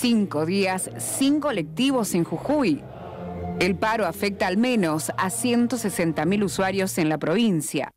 Cinco días, sin colectivos en Jujuy. El paro afecta al menos a 160.000 usuarios en la provincia.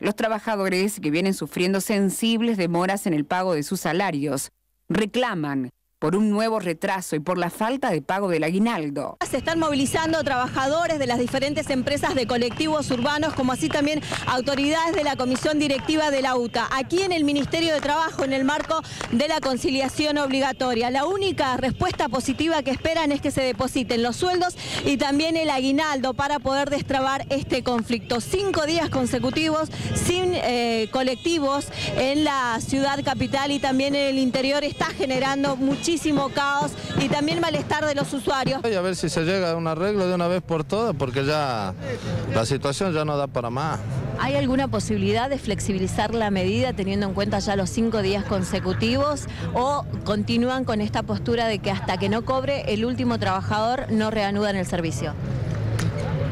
Los trabajadores que vienen sufriendo sensibles demoras en el pago de sus salarios reclaman por un nuevo retraso y por la falta de pago del aguinaldo. Se están movilizando trabajadores de las diferentes empresas de colectivos urbanos, como así también autoridades de la Comisión Directiva de la UTA, aquí en el Ministerio de Trabajo, en el marco de la conciliación obligatoria. La única respuesta positiva que esperan es que se depositen los sueldos y también el aguinaldo para poder destrabar este conflicto. Cinco días consecutivos sin eh, colectivos en la ciudad capital y también en el interior está generando muchísimo muchísimo caos y también malestar de los usuarios. a ver si se llega a un arreglo de una vez por todas, porque ya la situación ya no da para más. ¿Hay alguna posibilidad de flexibilizar la medida teniendo en cuenta ya los cinco días consecutivos o continúan con esta postura de que hasta que no cobre el último trabajador no reanudan el servicio?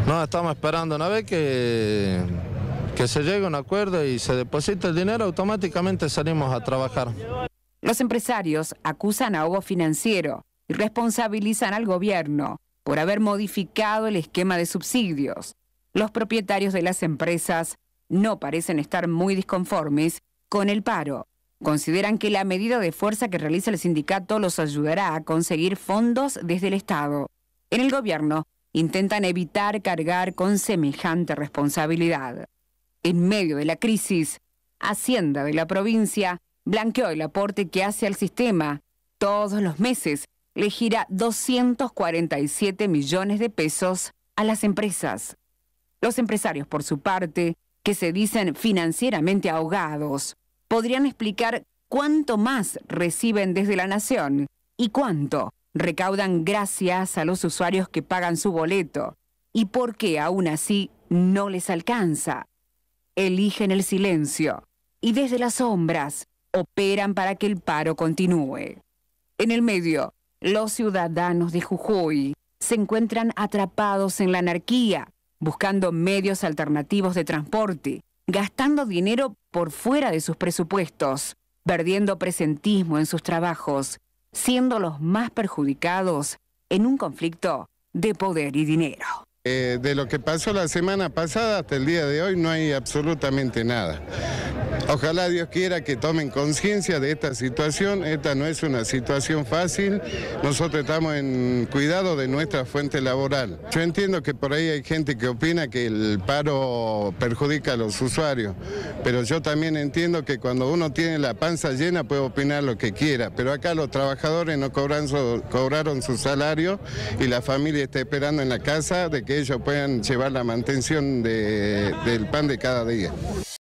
No, estamos esperando una vez que, que se llegue a un acuerdo y se deposite el dinero, automáticamente salimos a trabajar. Los empresarios acusan ahogo financiero y responsabilizan al gobierno por haber modificado el esquema de subsidios. Los propietarios de las empresas no parecen estar muy disconformes con el paro. Consideran que la medida de fuerza que realiza el sindicato los ayudará a conseguir fondos desde el Estado. En el gobierno intentan evitar cargar con semejante responsabilidad. En medio de la crisis, Hacienda de la provincia blanqueó el aporte que hace al sistema. Todos los meses le gira 247 millones de pesos a las empresas. Los empresarios, por su parte, que se dicen financieramente ahogados, podrían explicar cuánto más reciben desde la nación y cuánto recaudan gracias a los usuarios que pagan su boleto y por qué aún así no les alcanza. Eligen el silencio y desde las sombras operan para que el paro continúe. En el medio, los ciudadanos de Jujuy se encuentran atrapados en la anarquía, buscando medios alternativos de transporte, gastando dinero por fuera de sus presupuestos, perdiendo presentismo en sus trabajos, siendo los más perjudicados en un conflicto de poder y dinero. Eh, de lo que pasó la semana pasada hasta el día de hoy no hay absolutamente nada. Ojalá Dios quiera que tomen conciencia de esta situación. Esta no es una situación fácil. Nosotros estamos en cuidado de nuestra fuente laboral. Yo entiendo que por ahí hay gente que opina que el paro perjudica a los usuarios, pero yo también entiendo que cuando uno tiene la panza llena puede opinar lo que quiera. Pero acá los trabajadores no cobran cobraron su salario y la familia está esperando en la casa de que ellos puedan llevar la mantención del pan de cada día.